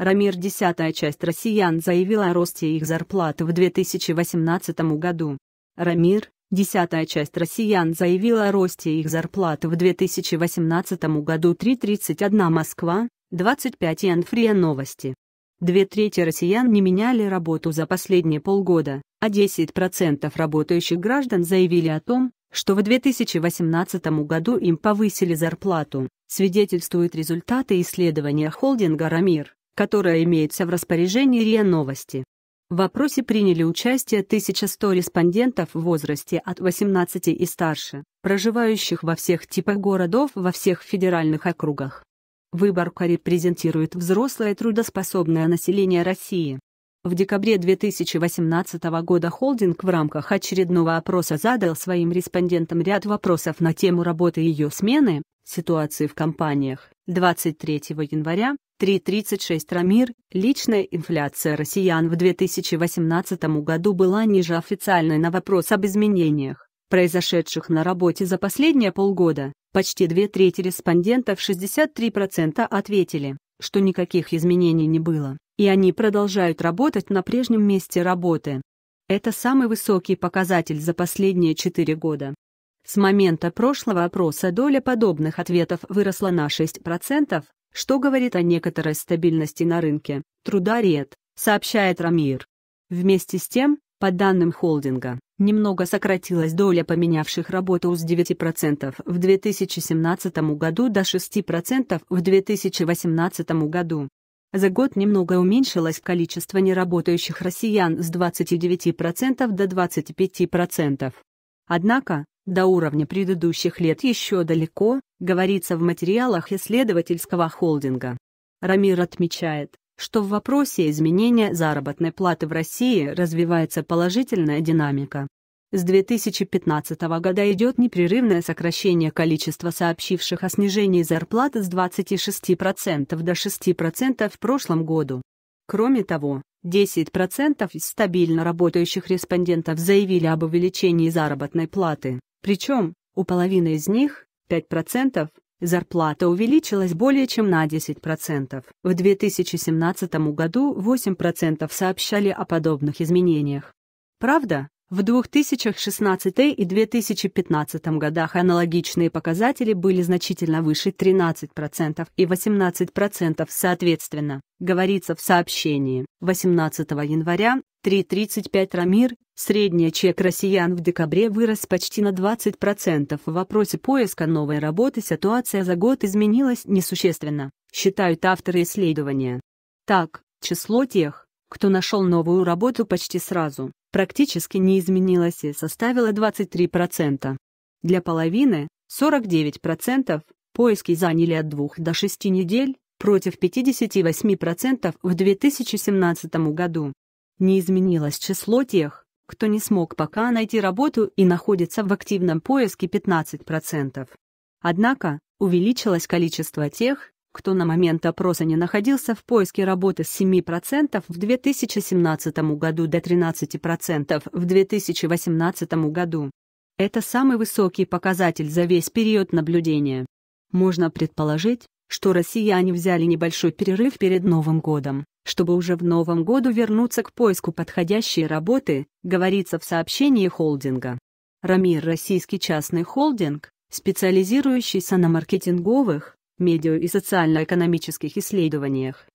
Рамир десятая часть россиян заявила о росте их зарплат в 2018 году. Рамир, десятая часть россиян заявила о росте их зарплат в 2018 году 3.31 Москва, 25 Энфрия новости. Две трети россиян не меняли работу за последние полгода, а 10% работающих граждан заявили о том, что в 2018 году им повысили зарплату, свидетельствуют результаты исследования холдинга «Рамир» которая имеется в распоряжении РИА Новости. В вопросе приняли участие 1100 респондентов в возрасте от 18 и старше, проживающих во всех типах городов во всех федеральных округах. Выборка репрезентирует взрослое трудоспособное население России. В декабре 2018 года холдинг в рамках очередного опроса задал своим респондентам ряд вопросов на тему работы ее смены, ситуации в компаниях, 23 января 3,36 Рамир, личная инфляция россиян в 2018 году была ниже официальной на вопрос об изменениях, произошедших на работе за последние полгода. Почти две трети респондентов 63% ответили, что никаких изменений не было, и они продолжают работать на прежнем месте работы. Это самый высокий показатель за последние четыре года. С момента прошлого опроса доля подобных ответов выросла на 6%, что говорит о некоторой стабильности на рынке труда ред, сообщает Рамир. Вместе с тем, по данным холдинга, немного сократилась доля поменявших работу с 9% в 2017 году до 6% в 2018 году. За год немного уменьшилось количество неработающих россиян с 29% до 25%. Однако, до уровня предыдущих лет еще далеко, говорится в материалах исследовательского холдинга. Рамир отмечает, что в вопросе изменения заработной платы в России развивается положительная динамика. С 2015 года идет непрерывное сокращение количества сообщивших о снижении зарплаты с 26% до 6% в прошлом году. Кроме того, 10% из стабильно работающих респондентов заявили об увеличении заработной платы. Причем у половины из них, 5%, зарплата увеличилась более чем на 10%. В 2017 году 8% сообщали о подобных изменениях. Правда, в 2016 и 2015 годах аналогичные показатели были значительно выше 13% и 18% соответственно, говорится в сообщении. 18 января 3.35 Рамир, средняя чек россиян в декабре вырос почти на 20%. В вопросе поиска новой работы ситуация за год изменилась несущественно, считают авторы исследования. Так, число тех, кто нашел новую работу почти сразу, практически не изменилась и составила 23%. Для половины 49% поиски заняли от 2 до 6 недель против 58% в 2017 году. Не изменилось число тех, кто не смог пока найти работу и находится в активном поиске 15%. Однако, увеличилось количество тех, кто на момент опроса не находился в поиске работы с 7% в 2017 году до 13% в 2018 году. Это самый высокий показатель за весь период наблюдения. Можно предположить, что россияне взяли небольшой перерыв перед Новым годом, чтобы уже в Новом году вернуться к поиску подходящей работы, говорится в сообщении холдинга. Рамир – российский частный холдинг, специализирующийся на маркетинговых, медиа- и социально-экономических исследованиях.